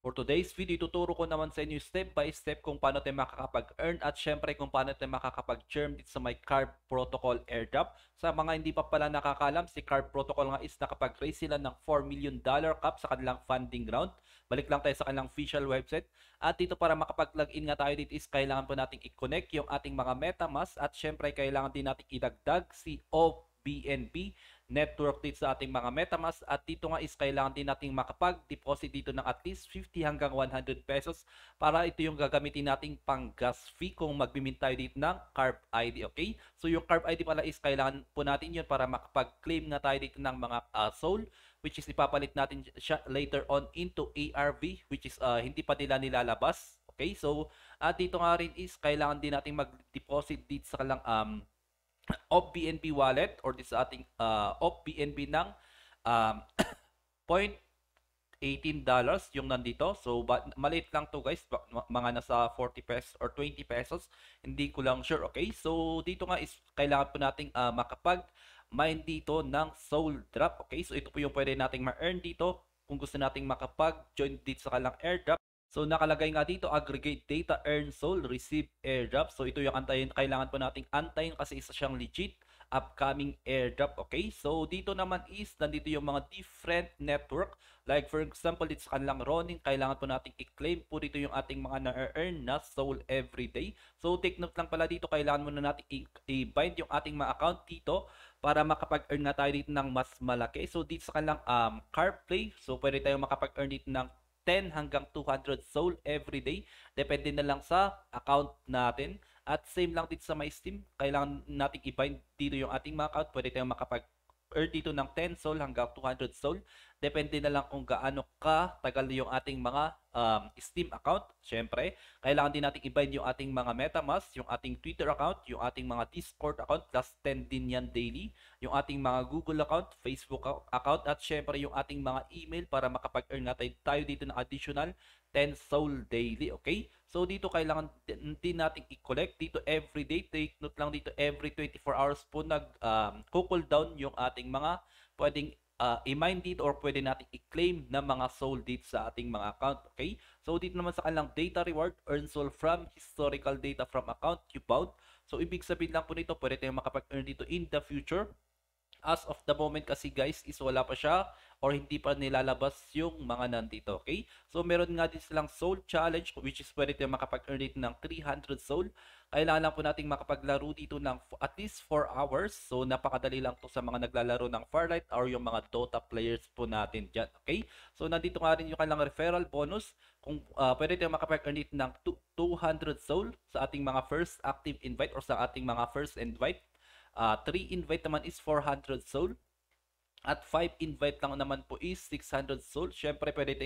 For today's video, ituturo ko naman sa inyo step by step kung paano tayo makakapag-earn at syempre kung paano tayo makakapag-germ dito sa my CARB Protocol airdrop. Sa mga hindi pa pala nakakalam, si CARB Protocol nga is nakapag-raise sila ng 4 million dollar cap sa kanilang funding round. Balik lang tayo sa kanilang official website. At dito para makapag-login nga tayo dito is kailangan po nating i-connect yung ating mga MetaMask at syempre kailangan din nating idagdag si OP BNP network dito sa ating mga MetaMask at dito nga is kailangan din nating makapag-deposit dito ng at least 50 hanggang 100 pesos para ito yung gagamitin nating pang gas fee kung magbimin tayo dito ng CARP ID, okay? So yung CARP ID pala is kailangan po natin yun para makapag-claim na tayo dito ng mga uh, soul which is ipapalit natin siya later on into ARV which is uh, hindi pa nila nilalabas, okay? So at dito nga rin is kailangan din nating mag-deposit dito sa lang um, of BNB wallet or dito sa ating uh, of BNB ng um, 0.18 dollars yung nandito. So but, maliit lang to guys, mga nasa 40 pesos or 20 pesos. Hindi ko lang sure, okay? So dito nga is kailangan po nating uh, makapag mine dito ng soul drop, okay? So ito po yung pwede nating ma-earn dito kung gusto nating makapag-join dito sa kalang airdrop. So nakalagay nga dito aggregate data earn sold receive airdrop. So ito yung antayin kailangan po nating antayin kasi isa siyang legit upcoming airdrop, okay? So dito naman is nandito yung mga different network. Like for example, it's kanlang running, kailangan po nating i-claim po dito yung ating mga na-earn na soul every day. So take note lang pala dito, kailangan muna nating i-bind yung ating mga account dito para makapag-earn na tayo dito ng mas malaki. So dito sa kanlang um, CarPlay, so pwede tayong makapag-earn dito ng 10 hanggang 200 soul every day. Depende na lang sa account natin. At same lang dito sa my Steam. Kailangan natin i-bind dito yung ating mga account. Pwede tayong makapag earn dito ng 10 soul hanggang 200 soul. Depende na lang kung gaano ka tagal yung ating mga um, Steam account. Siyempre, kailangan din natin i-bind yung ating mga MetaMask, yung ating Twitter account, yung ating mga Discord account, plus 10 din yan daily, yung ating mga Google account, Facebook account, at siyempre yung ating mga email para makapag-earn natin tayo dito ng additional 10 soul daily, okay? So dito kailangan din natin i-collect dito every day, take note lang dito every 24 hours po nag um, cool down yung ating mga pwedeng uh, i-mine dito or pwede natin i-claim na mga soul date sa ating mga account. Okay? So, dito naman sa kanilang data reward, earn soul from historical data from account you bought. So, ibig sabihin lang po nito, pwede tayong makapag-earn dito in the future As of the moment kasi guys is wala pa siya or hindi pa nilalabas yung mga nandito, okay? So meron nga din silang soul challenge which is pwede tayo makapag-earn dito ng 300 soul. Kailangan lang po nating makapaglaro dito ng at least 4 hours. So napakadali lang to sa mga naglalaro ng Farlight or yung mga Dota players po natin diyan okay? So nandito nga rin yung kanilang referral bonus kung uh, pwede tayong makapag-earn dito ng 200 soul sa ating mga first active invite or sa ating mga first invite Uh, ah, 3 invite naman is 400 soul. At 5 invite lang naman po is 600 soul. Siyempre, pwede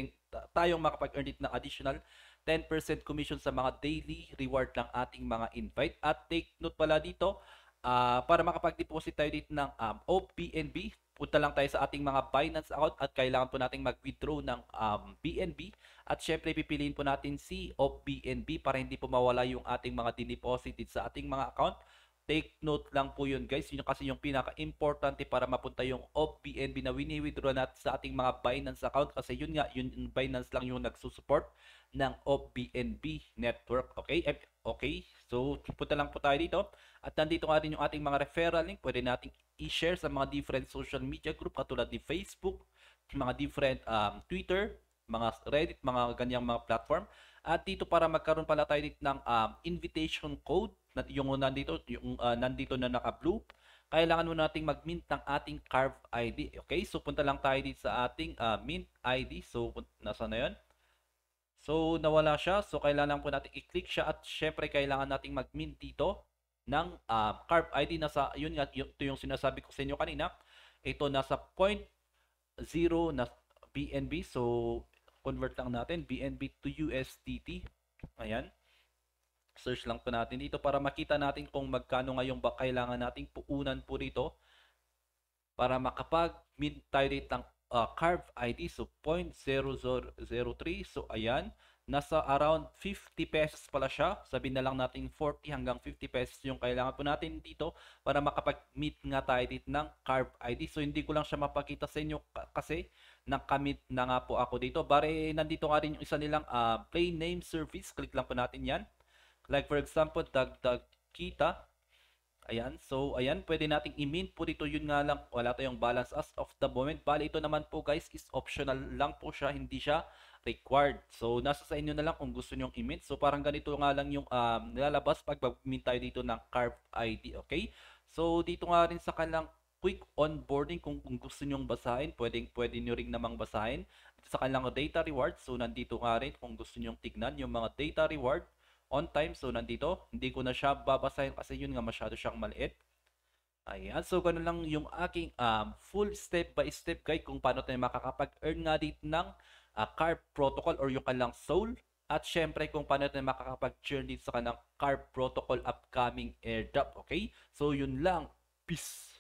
tayong, makapag-earn it ng additional 10% commission sa mga daily reward ng ating mga invite. At take note pala dito, uh, para makapag-deposit tayo dito ng um, OPNB, punta lang tayo sa ating mga Binance account at kailangan po nating mag-withdraw ng um, BNB. At syempre, pipiliin po natin si OPNB para hindi po mawala yung ating mga dineposit sa ating mga account. Take note lang po yun guys. Yun kasi yung pinaka-importante para mapunta yung OPNB na wini-withdraw natin sa ating mga Binance account kasi yun nga, yun Binance lang yung nagsusupport ng OPNB network. Okay? Okay? So, punta lang po tayo dito. At nandito nga rin yung ating mga referral link. Pwede natin i-share sa mga different social media group katulad ni Facebook, mga different um, Twitter, mga Reddit, mga ganyang mga platform. At dito para magkaroon pala tayo ng um, invitation code yung nandito, yung uh, nandito na naka-blue, kailangan mo nating mag-mint ng ating carve ID. Okay? So, punta lang tayo dito sa ating uh, mint ID. So, nasa na 'yon. So, nawala siya. So, kailangan po nating i-click siya at syempre kailangan nating mag-mint dito ng uh, ah, carve ID. Nasa, yun nga, ito yung sinasabi ko sa inyo kanina. Ito nasa 0.0 na BNB. So, convert lang natin. BNB to USDT. Ayan. Search lang po natin dito para makita natin kung magkano ngayong ba kailangan nating puunan po dito para makapag mid tayo date ng uh, ah, carve ID so 0.003 so ayan nasa around 50 pesos pala siya sabihin na lang natin 40 hanggang 50 pesos yung kailangan po natin dito para makapag meet nga tayo date ng carve ID so hindi ko lang siya mapakita sa inyo kasi nakamit na nga po ako dito bare nandito nga rin yung isa nilang uh, ah, play name service click lang po natin yan Like for example, dagdag kita. Ayan, so ayan, pwede nating i-mint po dito. Yun nga lang, wala tayong balance as of the moment. Bali, ito naman po guys is optional lang po siya, hindi siya required. So, nasa sa inyo na lang kung gusto nyong i-mint. So, parang ganito nga lang yung um, nilalabas pag mag-mint tayo dito ng Carve ID, okay? So, dito nga rin sa kanilang quick onboarding kung, kung gusto nyong basahin, pwedeng pwede nyo ring namang basahin. Sa kanilang data reward, so nandito nga rin kung gusto nyong tignan yung mga data reward on time. So, nandito, hindi ko na siya babasahin kasi yun nga masyado siyang maliit. Ayan, so ganun lang yung aking um, full step-by-step -step guide kung paano tayo makakapag-earn nga dito ng uh, ah, CARP protocol or yung kanilang soul. At syempre kung paano tayo makakapag-journey sa kanilang car protocol upcoming airdrop. Okay, so yun lang. Peace!